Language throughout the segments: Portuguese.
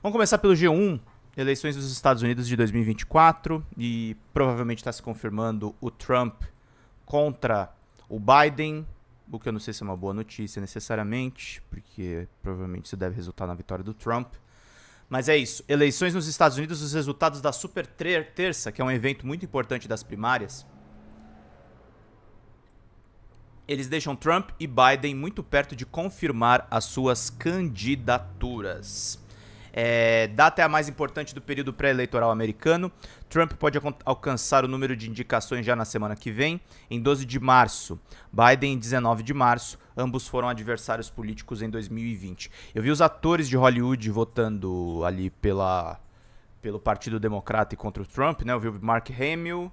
Vamos começar pelo G1, eleições dos Estados Unidos de 2024, e provavelmente está se confirmando o Trump contra o Biden, o que eu não sei se é uma boa notícia necessariamente, porque provavelmente isso deve resultar na vitória do Trump. Mas é isso. Eleições nos Estados Unidos, os resultados da Super Terça, que é um evento muito importante das primárias. Eles deixam Trump e Biden muito perto de confirmar as suas candidaturas. É, data é a mais importante do período pré-eleitoral americano. Trump pode alcançar o número de indicações já na semana que vem, em 12 de março. Biden, em 19 de março. Ambos foram adversários políticos em 2020. Eu vi os atores de Hollywood votando ali pela, pelo Partido Democrata e contra o Trump, né? Eu vi o Mark Hamill,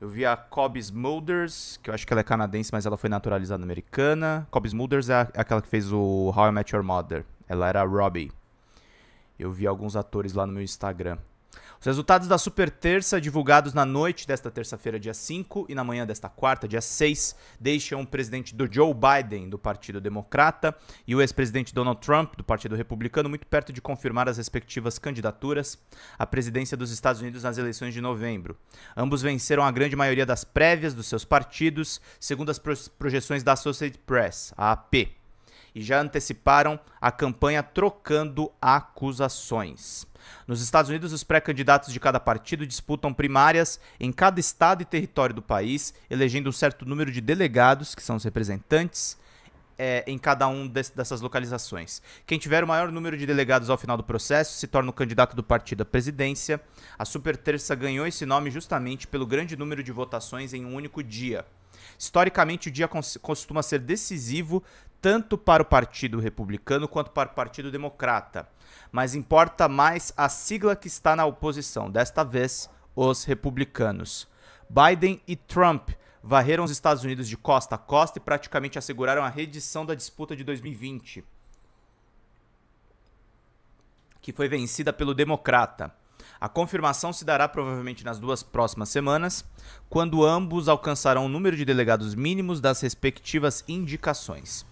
eu vi a Cobb Smulders, que eu acho que ela é canadense, mas ela foi naturalizada americana. Cobb Smulders é, é aquela que fez o How I Met Your Mother. Ela era a Robbie. Eu vi alguns atores lá no meu Instagram. Os resultados da Super Terça, divulgados na noite desta terça-feira, dia 5, e na manhã desta quarta, dia 6, deixam o presidente do Joe Biden, do Partido Democrata, e o ex-presidente Donald Trump, do Partido Republicano, muito perto de confirmar as respectivas candidaturas à presidência dos Estados Unidos nas eleições de novembro. Ambos venceram a grande maioria das prévias dos seus partidos, segundo as projeções da Associated Press, a AP e já anteciparam a campanha trocando acusações. Nos Estados Unidos, os pré-candidatos de cada partido disputam primárias em cada estado e território do país, elegendo um certo número de delegados, que são os representantes, é, em cada um dessas localizações. Quem tiver o maior número de delegados ao final do processo se torna o candidato do partido à presidência. A Super Terça ganhou esse nome justamente pelo grande número de votações em um único dia. Historicamente, o dia costuma ser decisivo, tanto para o Partido Republicano quanto para o Partido Democrata, mas importa mais a sigla que está na oposição, desta vez os republicanos. Biden e Trump varreram os Estados Unidos de costa a costa e praticamente asseguraram a reedição da disputa de 2020, que foi vencida pelo Democrata. A confirmação se dará provavelmente nas duas próximas semanas, quando ambos alcançarão o número de delegados mínimos das respectivas indicações.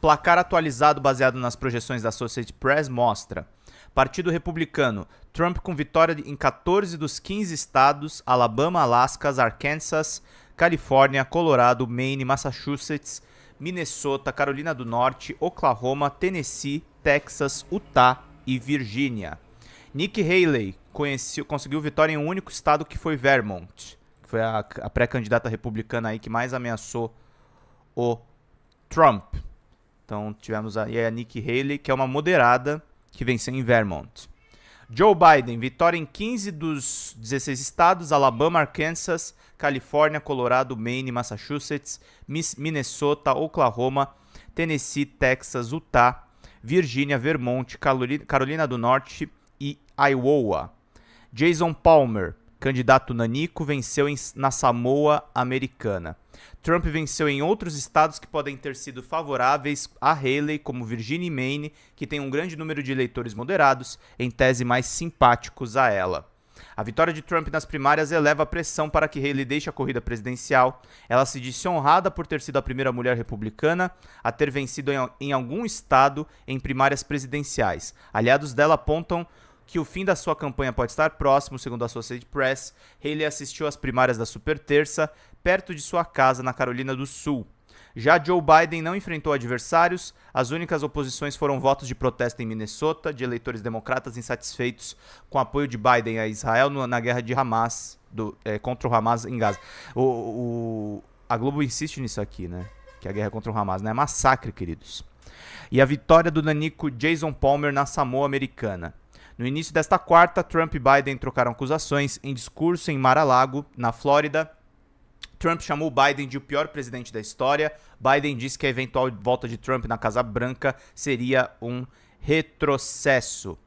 Placar atualizado baseado nas projeções da Associated Press mostra: Partido Republicano, Trump com vitória em 14 dos 15 estados, Alabama, Alaska, Arkansas, Califórnia, Colorado, Maine, Massachusetts, Minnesota, Carolina do Norte, Oklahoma, Tennessee, Texas, Utah e Virgínia. Nick Haley conheci, conseguiu vitória em um único estado que foi Vermont, que foi a, a pré-candidata republicana aí que mais ameaçou o Trump. Então tivemos aí a Nikki Haley, que é uma moderada, que venceu em Vermont. Joe Biden, vitória em 15 dos 16 estados: Alabama, Arkansas, Califórnia, Colorado, Maine, Massachusetts, Minnesota, Oklahoma, Tennessee, Texas, Utah, Virgínia, Vermont, Carolina do Norte e Iowa. Jason Palmer, Candidato Nanico venceu em, na Samoa Americana. Trump venceu em outros estados que podem ter sido favoráveis a Haley, como Virginia e Maine, que tem um grande número de eleitores moderados, em tese mais simpáticos a ela. A vitória de Trump nas primárias eleva a pressão para que Haley deixe a corrida presidencial. Ela se disse honrada por ter sido a primeira mulher republicana a ter vencido em, em algum estado em primárias presidenciais. Aliados dela apontam que o fim da sua campanha pode estar próximo, segundo a Associated Press, Haley assistiu às primárias da Superterça, perto de sua casa na Carolina do Sul. Já Joe Biden não enfrentou adversários, as únicas oposições foram votos de protesto em Minnesota, de eleitores democratas insatisfeitos com o apoio de Biden a Israel na guerra de Hamas, do, é, contra o Hamas em Gaza. O, o, a Globo insiste nisso aqui, né? Que a guerra contra o Hamas não né? é massacre, queridos. E a vitória do nanico Jason Palmer na Samoa Americana. No início desta quarta, Trump e Biden trocaram acusações em discurso em Mar-a-Lago, na Flórida, Trump chamou Biden de o pior presidente da história. Biden disse que a eventual volta de Trump na Casa Branca seria um retrocesso.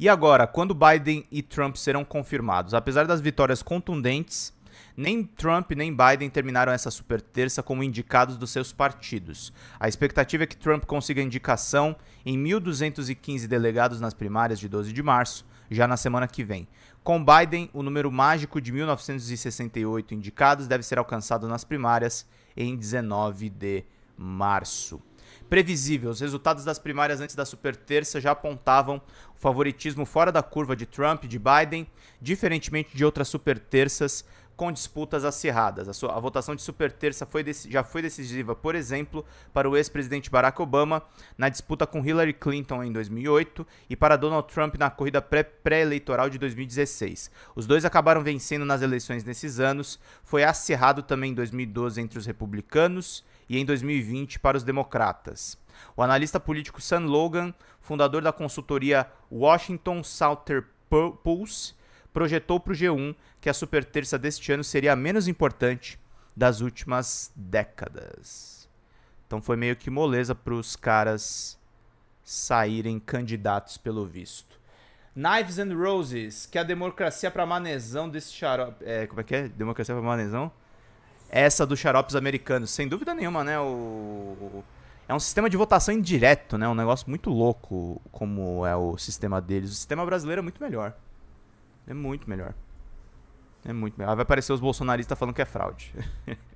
E agora, quando Biden e Trump serão confirmados? Apesar das vitórias contundentes nem Trump nem Biden terminaram essa super terça como indicados dos seus partidos. A expectativa é que Trump consiga indicação em 1.215 delegados nas primárias de 12 de março, já na semana que vem. Com Biden, o número mágico de 1968 indicados deve ser alcançado nas primárias em 19 de março previsível. Os resultados das primárias antes da super terça já apontavam o favoritismo fora da curva de Trump e de Biden, diferentemente de outras super terças, com disputas acirradas. A, sua, a votação de super terça foi já foi decisiva, por exemplo, para o ex-presidente Barack Obama na disputa com Hillary Clinton em 2008 e para Donald Trump na corrida pré-eleitoral -pré de 2016. Os dois acabaram vencendo nas eleições nesses anos. Foi acirrado também em 2012 entre os republicanos e em 2020 para os democratas. O analista político Sam Logan, fundador da consultoria Washington Salter Pulse, projetou para o G1 que a Super Terça deste ano seria a menos importante das últimas décadas. Então foi meio que moleza para os caras saírem candidatos pelo visto. Knives and Roses, que é a democracia para manezão desse xarope. É, como é que é? Democracia para manezão? É essa dos xaropes americanos, sem dúvida nenhuma, né? O... É um sistema de votação indireto, né? Um negócio muito louco como é o sistema deles. O sistema brasileiro é muito melhor. É muito melhor. É muito melhor. Aí vai aparecer os bolsonaristas falando que é fraude.